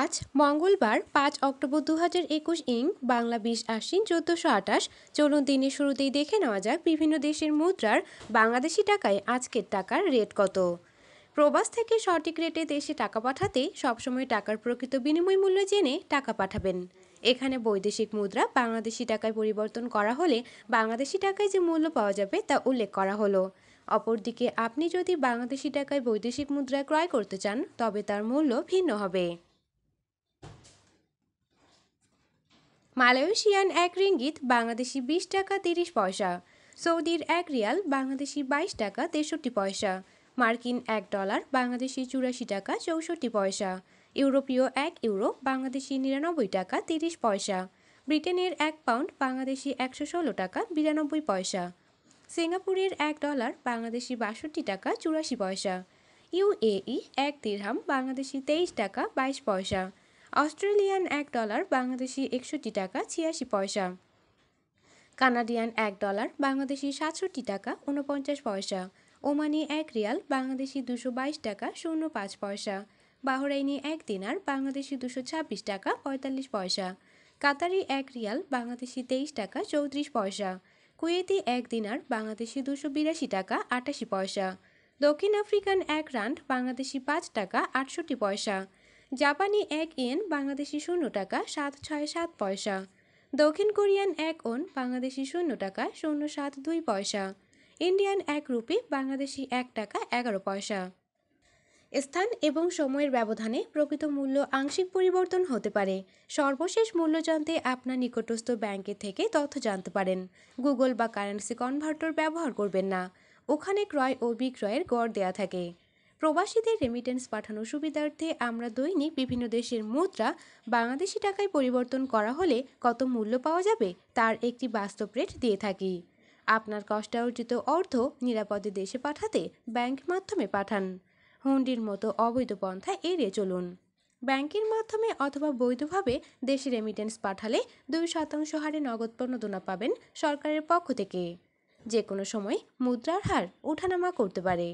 আজ মঙ্গলবার পাঁচ অক্টোবর দু হাজার একুশ ইং বাংলা বিশ আশ্বিন চোদ্দশো আঠাশ চলুন দিনের শুরুতেই দেখে নেওয়া যাক বিভিন্ন দেশের মুদ্রার বাংলাদেশি টাকায় আজকের টাকার রেট কত প্রবাস থেকে সঠিক রেটে দেশে টাকা পাঠাতে সবসময় টাকার প্রকৃত বিনিময় মূল্য জেনে টাকা পাঠাবেন এখানে বৈদেশিক মুদ্রা বাংলাদেশি টাকায় পরিবর্তন করা হলে বাংলাদেশি টাকায় যে মূল্য পাওয়া যাবে তা উল্লেখ করা হলো অপরদিকে আপনি যদি বাংলাদেশি টাকায় বৈদেশিক মুদ্রা ক্রয় করতে চান তবে তার মূল্য ভিন্ন হবে মালয়েশিয়ান এক রিঙ্গিত বাংলাদেশি বিশ টাকা তিরিশ পয়সা সৌদির এক রিয়াল বাংলাদেশি বাইশ টাকা তেষট্টি পয়সা মার্কিন এক ডলার বাংলাদেশি চুরাশি টাকা চৌষট্টি পয়সা ইউরোপীয় এক ইউরো বাংলাদেশি নিরানব্বই টাকা তিরিশ পয়সা ব্রিটেনের এক পাউন্ড বাংলাদেশি একশো ষোলো টাকা বিরানব্বই পয়সা সিঙ্গাপুরের এক ডলার বাংলাদেশি বাষট্টি টাকা চুরাশি পয়সা ইউএই এক তিরহাম বাংলাদেশি তেইশ টাকা বাইশ পয়সা অস্ট্রেলিয়ান এক ডলার বাংলাদেশি একষট্টি টাকা ছিয়াশি পয়সা কানাডিয়ান এক ডলার বাংলাদেশি সাতষট্টি টাকা উনপঞ্চাশ পয়সা ওমানি এক রিয়াল বাংলাদেশি দুশো বাইশ টাকা শূন্য পাঁচ পয়সা বাহরাইনি এক দিনার বাংলাদেশি দুশো ছাব্বিশ টাকা পঁয়তাল্লিশ পয়সা কাতারি এক রিয়াল বাংলাদেশি তেইশ টাকা চৌত্রিশ পয়সা কুয়েতি এক দিনার বাংলাদেশি দুশো বিরাশি টাকা আটাশি পয়সা দক্ষিণ আফ্রিকান এক রান্ড বাংলাদেশি পাঁচ টাকা আটষট্টি পয়সা জাপানি এক ইয়েন বাংলাদেশি শূন্য টাকা সাত ছয় সাত পয়সা দক্ষিণ কোরিয়ান এক ওন বাংলাদেশি শূন্য টাকা শূন্য সাত দুই পয়সা ইন্ডিয়ান এক রুপি বাংলাদেশি এক টাকা এগারো পয়সা স্থান এবং সময়ের ব্যবধানে প্রকৃত মূল্য আংশিক পরিবর্তন হতে পারে সর্বশেষ মূল্য জানতে আপনার নিকটস্থ ব্যাংকে থেকে তথ্য জানতে পারেন গুগল বা কারেন্সি কনভার্টর ব্যবহার করবেন না ওখানে ক্রয় ও বিক্রয়ের গড় দেয়া থাকে প্রবাসীদের রেমিটেন্স পাঠানোর সুবিধার্থে আমরা দৈনিক বিভিন্ন দেশের মুদ্রা বাংলাদেশি টাকায় পরিবর্তন করা হলে কত মূল্য পাওয়া যাবে তার একটি বাস্তব রেট দিয়ে থাকি আপনার কষ্টার্জিত অর্থ নিরাপদে দেশে পাঠাতে ব্যাংক মাধ্যমে পাঠান হুন্ডির মতো অবৈধ পন্থা এড়িয়ে চলুন ব্যাংকের মাধ্যমে অথবা বৈধভাবে দেশে রেমিটেন্স পাঠালে দুই শতাংশ হারে নগদ প্রণোদনা পাবেন সরকারের পক্ষ থেকে যে কোনো সময় মুদ্রার হার ওঠানামা করতে পারে